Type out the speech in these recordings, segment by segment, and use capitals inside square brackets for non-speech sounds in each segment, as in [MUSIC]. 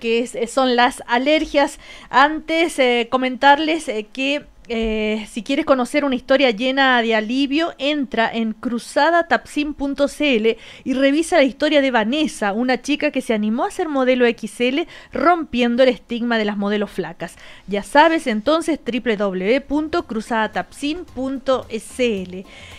que eh, son las alergias. Antes eh, comentarles eh, que eh, si quieres conocer una historia llena de alivio, entra en cruzadatapsin.cl y revisa la historia de Vanessa, una chica que se animó a ser modelo XL rompiendo el estigma de las modelos flacas. Ya sabes, entonces www.cruzadatapsin.cl.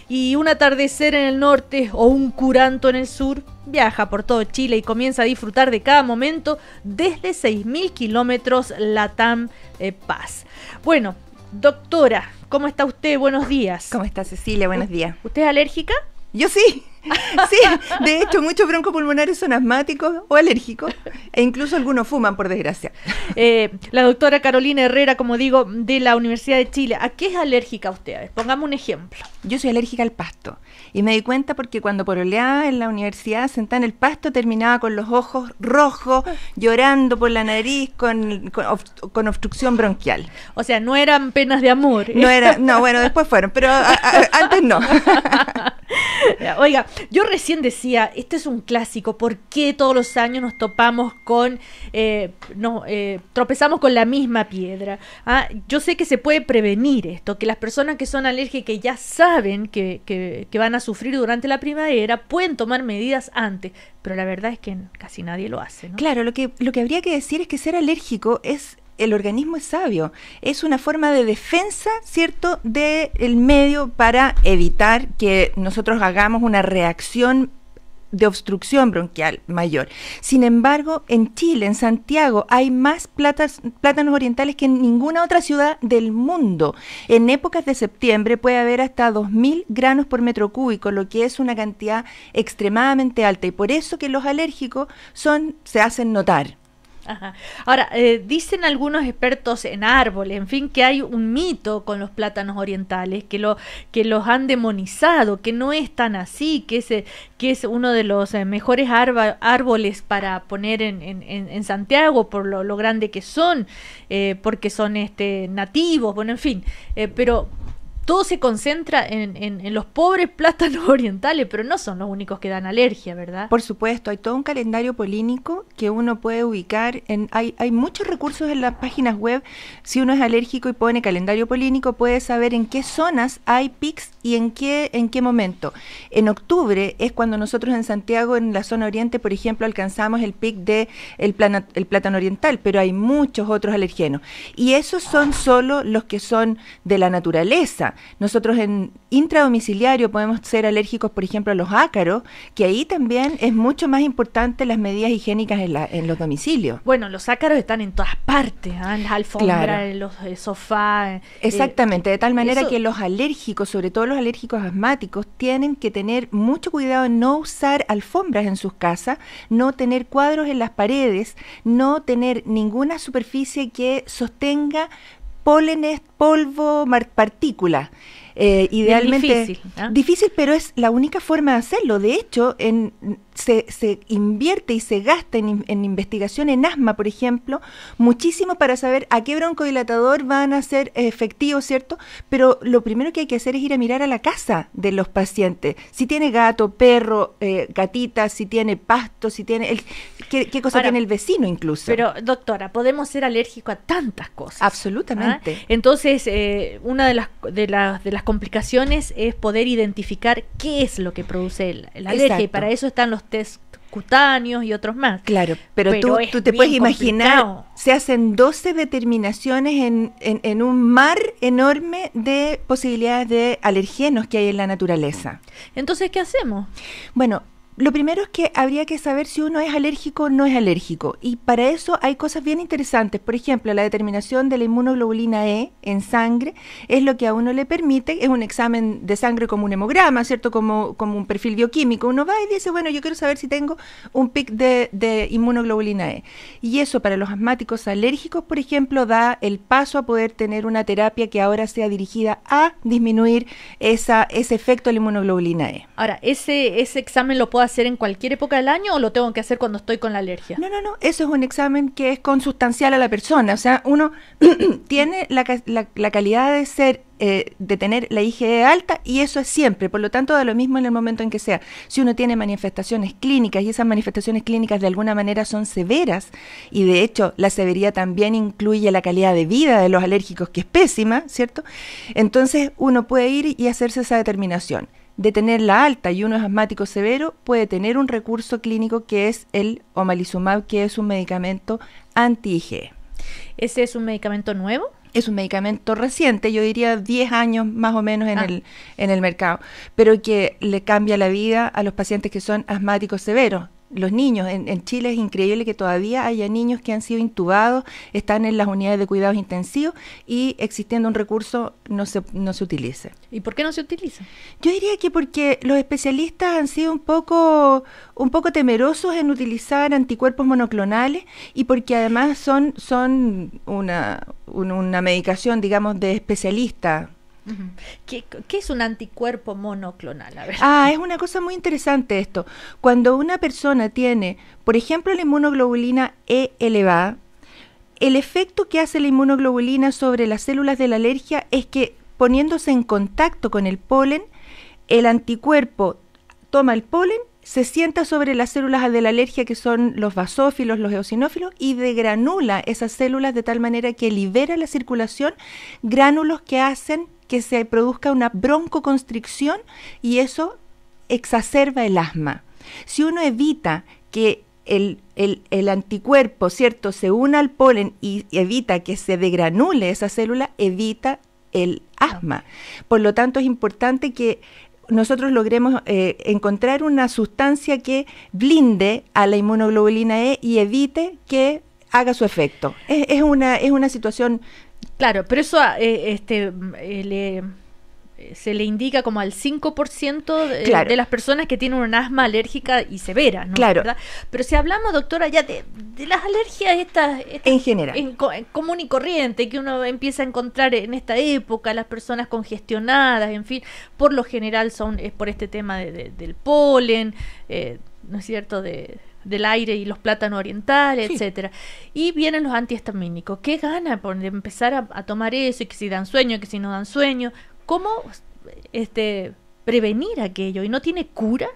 Y un atardecer en el norte o un curanto en el sur, viaja por todo Chile y comienza a disfrutar de cada momento desde 6.000 kilómetros Latam eh, Paz. Bueno, Doctora, ¿cómo está usted? Buenos días. ¿Cómo está Cecilia? Buenos días. ¿Usted es alérgica? Yo sí. [LAUGHS] sí, de hecho, muchos broncopulmonares son asmáticos o alérgicos, e incluso algunos fuman, por desgracia. Eh, la doctora Carolina Herrera, como digo, de la Universidad de Chile, ¿a qué es alérgica usted? ustedes? Pongamos un ejemplo. Yo soy alérgica al pasto, y me di cuenta porque cuando poroleaba en la universidad, sentada en el pasto, terminaba con los ojos rojos, llorando por la nariz, con, con, obstrucción bronquial. O sea, no eran penas de amor. No, era, no bueno, después fueron, pero antes no. [LAUGHS] Oiga, yo recién decía, este es un clásico, ¿por qué todos los años nos topamos con, eh, no, eh, tropezamos con la misma piedra? Ah, yo sé que se puede prevenir esto, que las personas que son alérgicas ya saben que, que, que van a sufrir durante la primavera pueden tomar medidas antes, pero la verdad es que casi nadie lo hace. ¿no? Claro, lo que, lo que habría que decir es que ser alérgico es el organismo es sabio, es una forma de defensa, ¿cierto?, del medio para evitar que nosotros hagamos una reacción de obstrucción bronquial mayor. Sin embargo, en Chile, en Santiago, hay más plátanos orientales que en ninguna otra ciudad del mundo. En épocas de septiembre puede haber hasta 2.000 granos por metro cúbico, lo que es una cantidad extremadamente alta y por eso que los alérgicos son, se hacen notar. Ahora, eh, dicen algunos expertos en árboles, en fin, que hay un mito con los plátanos orientales, que, lo, que los han demonizado, que no es tan así, que es, que es uno de los eh, mejores árboles para poner en, Santiago por lo, grande que son, eh, porque son este, nativos, bueno, en fin, pero todo se concentra en, los pobres [LAUGHS] plátanos orientales, pero no son los únicos que dan alergia, ¿verdad? Por supuesto, hay todo un calendario polínico que uno puede ubicar. En, hay, muchos recursos en las páginas web. Si uno es alérgico y pone calendario polínico, puede saber en qué zonas hay pics y en qué, en qué momento. En octubre es cuando nosotros en Santiago, en la zona oriente, por ejemplo, alcanzamos el pic del el, el plátano oriental, pero hay muchos otros alergenos. Y esos son solo los que son de la naturaleza. Nosotros en intradomiciliario podemos ser alérgicos, por ejemplo, a los ácaros, que ahí también es mucho más importante las medidas higiénicas en, los domicilios. Bueno, los ácaros están en todas partes, ¿ah? en las alfombras, en los eh, sofás. Eh, Exactamente, de tal manera que los alérgicos, sobre todo los alérgicos asmáticos, tienen que tener mucho cuidado en no usar alfombras en sus casas, no tener cuadros en las paredes, no tener ninguna superficie que sostenga pólenes, polvo, partícula. Eh, idealmente difícil, ¿eh? difícil, pero es la única forma de hacerlo. De hecho, en, se, se, invierte y se gasta en, en, investigación en asma, por ejemplo, muchísimo para saber a qué broncodilatador van a ser efectivos, ¿cierto? Pero lo primero que hay que hacer es ir a mirar a la casa de los pacientes. Si tiene gato, perro, eh, gatita, si tiene pasto, si tiene... El, ¿qué, cosa tiene el vecino incluso? Pero, doctora, podemos ser alérgicos a tantas cosas. ¿ah? Absolutamente. Entonces, una de las, de, las, de las complicaciones es poder identificar qué es lo que produce la, alergia y para eso están los test cutáneos y otros más. Claro, pero, tú, te puedes imaginar, se hacen 12 determinaciones en, en, un mar enorme de posibilidades de alergenos que hay en la naturaleza. Entonces, ¿qué hacemos? Bueno, lo primero es que habría que saber si uno es alérgico o no es alérgico. Y para eso hay cosas bien interesantes. Por ejemplo, la determinación de la inmunoglobulina E en sangre es lo que a uno le permite, es un examen de sangre como un hemograma, ¿cierto? Como, como un perfil bioquímico. Uno va y dice, bueno, yo quiero saber si tengo un pic de, inmunoglobulina E. Y eso para los asmáticos alérgicos, por ejemplo, da el paso a poder tener una terapia que ahora sea dirigida a disminuir esa, ese efecto de la inmunoglobulina E. Ahora, ese, ese examen lo puedo hacer en cualquier época del año o lo tengo que hacer cuando estoy con la alergia? No, no, no, eso es un examen que es consustancial a la persona, o sea, uno [CLEARS THROAT] tiene la, calidad de ser... Eh, de tener la IgE alta y eso es siempre, por lo tanto da lo mismo en el momento en que sea. Si uno tiene manifestaciones clínicas y esas manifestaciones clínicas de alguna manera son severas y de hecho la severidad también incluye la calidad de vida de los alérgicos que es pésima, ¿cierto? Entonces uno puede ir y hacerse esa determinación de tener la alta y uno es asmático severo, puede tener un recurso clínico que es el omalizumab, que es un medicamento anti-IgE. ¿Ese es un medicamento nuevo? Es un medicamento reciente, yo diría 10 años más o menos en, ah. el, en el mercado, pero que le cambia la vida a los pacientes que son asmáticos severos los niños. En, Chile es increíble que todavía haya niños que han sido intubados, están en las unidades de cuidados intensivos y existiendo un recurso no se, no se utilice. ¿Y por qué no se utiliza? Yo diría que porque los especialistas han sido un poco, un poco temerosos en utilizar anticuerpos monoclonales y porque además son, son una, una medicación, digamos, de especialista ¿Qué, es un anticuerpo monoclonal? Ah, es una cosa muy interesante esto. Cuando una persona tiene, por ejemplo, la inmunoglobulina E elevada, el efecto que hace la inmunoglobulina sobre las células de la alergia es que poniéndose en contacto con el polen, el anticuerpo toma el polen, se sienta sobre las células de la alergia que son los basófilos, los eosinófilos, y degranula esas células de tal manera que libera la circulación gránulos que hacen que se produzca una broncoconstricción y eso exacerba el asma. Si uno evita que el, anticuerpo, ¿cierto?, se una al polen y evita que se degranule esa célula, evita el asma. Por lo tanto, es importante que nosotros logremos eh, encontrar una sustancia que blinde a la inmunoglobulina E y evite que haga su efecto. una, es una situación Claro, pero eso ah, eh, este, mm, eh, eh, se le indica como al 5% de, las personas que tienen un asma alérgica y severa, ¿no? Claro. Pero si hablamos, doctora, ya de, las alergias estas... en general. común y corriente, que uno empieza a encontrar en esta época, las personas congestionadas, en fin, por lo general son es por este tema del polen, ¿no es cierto?, de del aire y los plátanos orientales, etcétera. Y vienen los antihistamínicos. ¿Qué gana por empezar a, tomar eso? Y que si dan sueño, que si no dan sueño. ¿Cómo este, prevenir aquello? ¿Y no tiene cura?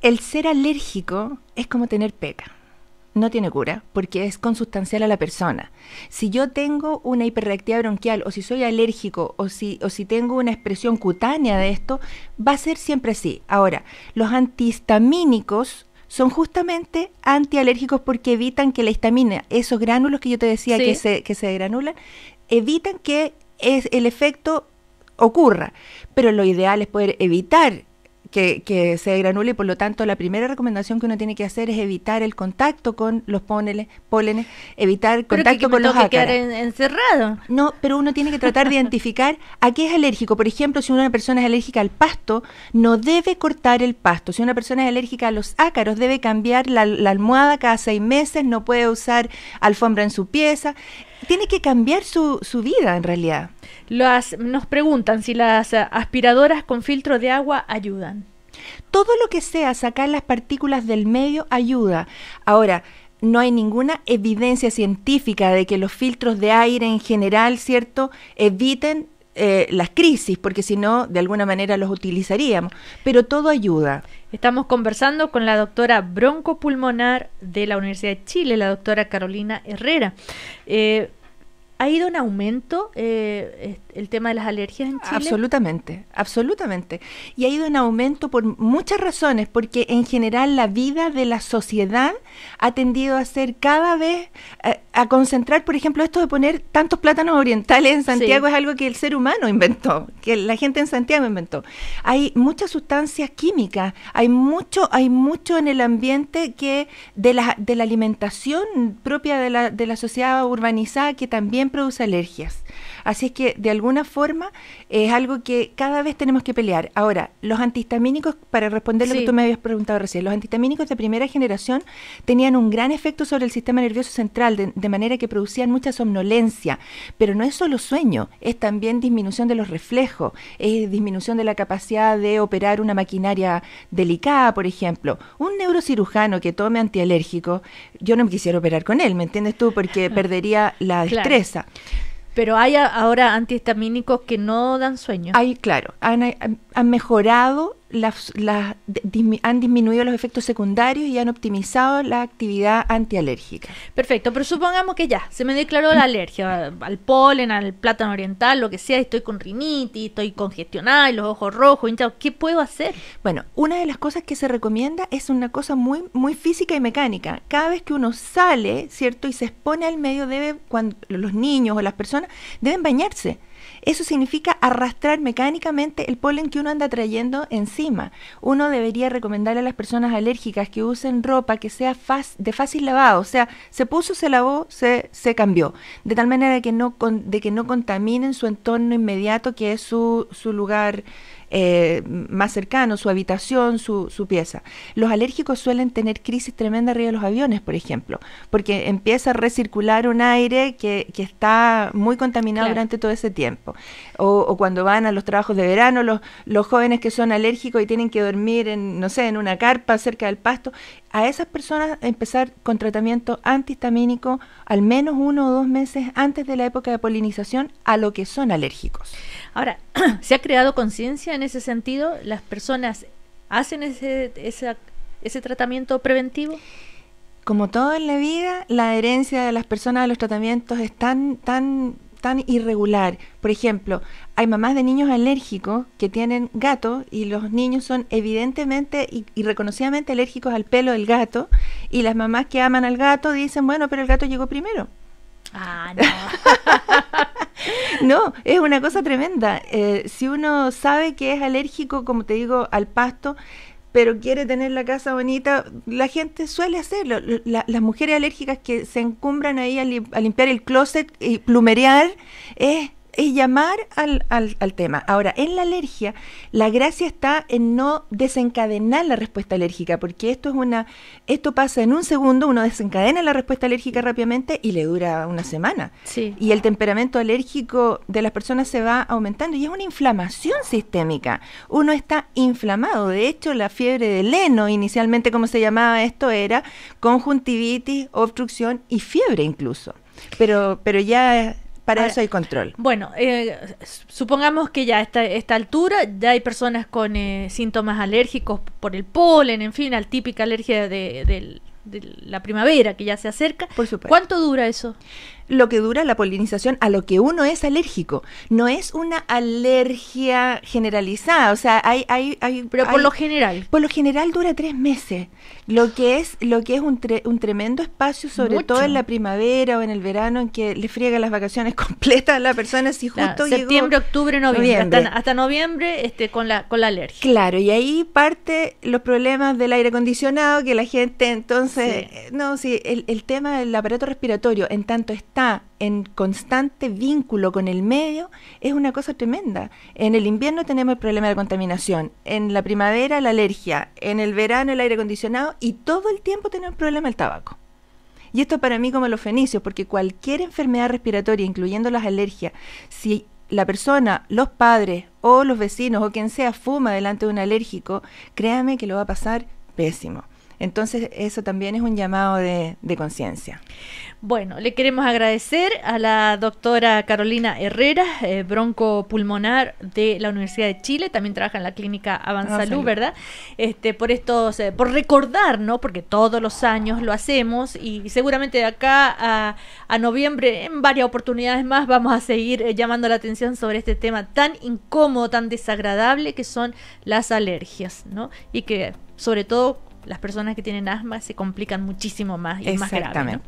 El ser alérgico es como tener peca. No tiene cura porque es consustancial a la persona. Si yo tengo una hiperreactividad bronquial o si soy alérgico o si, o si tengo una expresión cutánea de esto, va a ser siempre así. Ahora, los antihistamínicos son justamente antialérgicos porque evitan que la histamina, esos gránulos que yo te decía que, se, que se granulan, evitan que es, el efecto ocurra. Pero lo ideal es poder evitar que, que, se granule y por lo tanto la primera recomendación que uno tiene que hacer es evitar el contacto con los póneles, pólenes, evitar contacto con los ácaros. quedar encerrado. No, pero uno tiene que tratar de identificar a qué es alérgico. Por ejemplo, si una persona es alérgica al pasto, no debe cortar el pasto. Si una persona es alérgica a los ácaros, debe cambiar la almohada cada seis meses, no puede usar alfombra en su pieza tiene que cambiar su, vida en realidad. nos preguntan si las aspiradoras con filtro de agua ayudan. Todo lo que sea sacar las partículas del medio ayuda. Ahora, no hay ninguna evidencia científica de que los filtros de aire en general, ¿cierto?, eviten eh, las crisis, porque si no, de alguna manera los utilizaríamos. Pero todo ayuda. Estamos conversando con la doctora broncopulmonar de la Universidad de Chile, la doctora Carolina Herrera. Eh, ¿Ha ido un aumento eh, el tema de las alergias en Chile? Absolutamente, absolutamente. Y ha ido un aumento por muchas razones, porque en general la vida de la sociedad ha tendido a ser cada vez, eh, a, concentrar, por ejemplo, esto de poner tantos plátanos orientales en Santiago es algo que el ser humano inventó, que la gente en Santiago inventó. Hay muchas sustancias químicas, hay mucho, hay mucho en el ambiente que de la, de la alimentación propia de la, de la sociedad urbanizada que también produce alergias. Así es que de alguna forma es algo que cada vez tenemos que pelear. Ahora, los antihistamínicos, para responder lo que tú me habías preguntado recién, los antihistamínicos de primera generación tenían un gran efecto sobre el sistema nervioso central, de, manera que producían mucha somnolencia. Pero no es solo sueño, es también disminución de los reflejos, es disminución de la capacidad de operar una maquinaria delicada, por ejemplo. Un neurocirujano que tome antialérgico, yo no me quisiera operar con él, ¿me entiendes tú? Porque [LAUGHS] perdería la destreza. Pero hay ahora antihistamínicos que no dan sueño. Hay, claro, han mejorado las, han disminuido los efectos secundarios y han optimizado la actividad antialérgica. Perfecto, pero supongamos que ya se me declaró la alergia al polen, al plátano oriental, lo que sea, estoy con rinitis, estoy congestionada, los ojos rojos, hinchados, ¿qué puedo hacer? Bueno, una de las cosas que se recomienda es una cosa muy, muy física y mecánica. Cada vez que uno sale, ¿cierto? Y se expone al medio, debe, cuando los niños o las personas, deben bañarse. Eso significa arrastrar mecánicamente el polen que uno anda trayendo encima. Uno debería recomendarle a las personas alérgicas que usen ropa que sea de fácil lavado, o sea, se puso, se lavó, se, se cambió, de tal manera que no, de que no contaminen su entorno inmediato que es su, su lugar eh, más cercano, su habitación, su, su, pieza. Los alérgicos suelen tener crisis tremenda arriba de los aviones, por ejemplo, porque empieza a recircular un aire que, que está muy contaminado durante todo ese tiempo. O, o, cuando van a los trabajos de verano, los, los jóvenes que son alérgicos y tienen que dormir en, no sé, en una carpa cerca del pasto, a esas personas empezar con tratamiento antihistamínico al menos uno o dos meses antes de la época de polinización a lo que son alérgicos. Ahora, [CLEARS THROAT] ¿se ha creado conciencia en ese sentido? ¿Las personas hacen ese, ese tratamiento preventivo? Como todo en la vida, la herencia de las personas a los tratamientos es tan, tan tan irregular. Por ejemplo, hay mamás de niños alérgicos que tienen gato y los niños son evidentemente y, y, reconocidamente alérgicos al pelo del gato y las mamás que aman al gato dicen, bueno, pero el gato llegó primero. Ah, no. [LAUGHS] No, es una cosa tremenda. Eh, si uno sabe que es alérgico, como te digo, al pasto, pero quiere tener la casa bonita, la gente suele hacerlo. las mujeres alérgicas que se encumbran ahí a, limpiar el closet y plumerear es es llamar al, al, tema. Ahora, en la alergia, la gracia está en no desencadenar la respuesta alérgica, porque esto es una, esto pasa en un segundo, uno desencadena la respuesta alérgica rápidamente y le dura una semana. Y el temperamento alérgico de las personas se va aumentando y es una inflamación sistémica. Uno está inflamado. De hecho, la fiebre de Leno, inicialmente como se llamaba esto, era conjuntivitis, obstrucción y fiebre incluso. Pero, pero ya para eso hay control. Bueno, eh, supongamos que ya a esta, altura ya hay personas con eh, síntomas alérgicos por el polen, en fin, al típica alergia de, la primavera que ya se acerca. ¿Cuánto dura eso? lo que dura la polinización a lo que uno es alérgico. No es una alergia generalizada, o sea, hay... hay, Pero por lo general. Por lo general dura tres meses, lo que es, lo que es un, un tremendo espacio, sobre todo en la primavera o en el verano, en que le friega las vacaciones [LAUGHS] completas a la persona si justo Septiembre, octubre, noviembre, Hasta, noviembre este, con, la, con la alergia. Claro, y ahí parte los problemas del aire acondicionado, que la gente entonces... Eh, no, sí, el, el tema del aparato respiratorio, en tanto está está en constante vínculo con el medio es una cosa tremenda. En el invierno tenemos el problema de la contaminación, en la primavera la alergia, en el verano el aire acondicionado y todo el tiempo tenemos el problema del tabaco. Y esto para mí como los fenicios, porque cualquier enfermedad respiratoria, incluyendo las alergias, si la persona, los padres o los vecinos o quien sea fuma delante de un alérgico, créame que lo va a pasar pésimo. Entonces eso también es un llamado de, conciencia. Bueno, le queremos agradecer a la doctora Carolina Herrera, eh, bronco broncopulmonar de la Universidad de Chile, también trabaja en la clínica Avanzalú, ¿verdad? Este, por estos, eh, por recordar, ¿no? Porque todos los años lo hacemos y, seguramente de acá a, noviembre, en varias oportunidades más, vamos a seguir eh, llamando la atención sobre este tema tan incómodo, tan desagradable que son las alergias, ¿no? Y que sobre todo las personas que tienen asma se complican muchísimo más y es más grave. ¿no?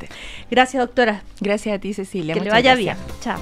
Gracias, doctora. Gracias a ti, Cecilia. Que le vaya bien. Chao.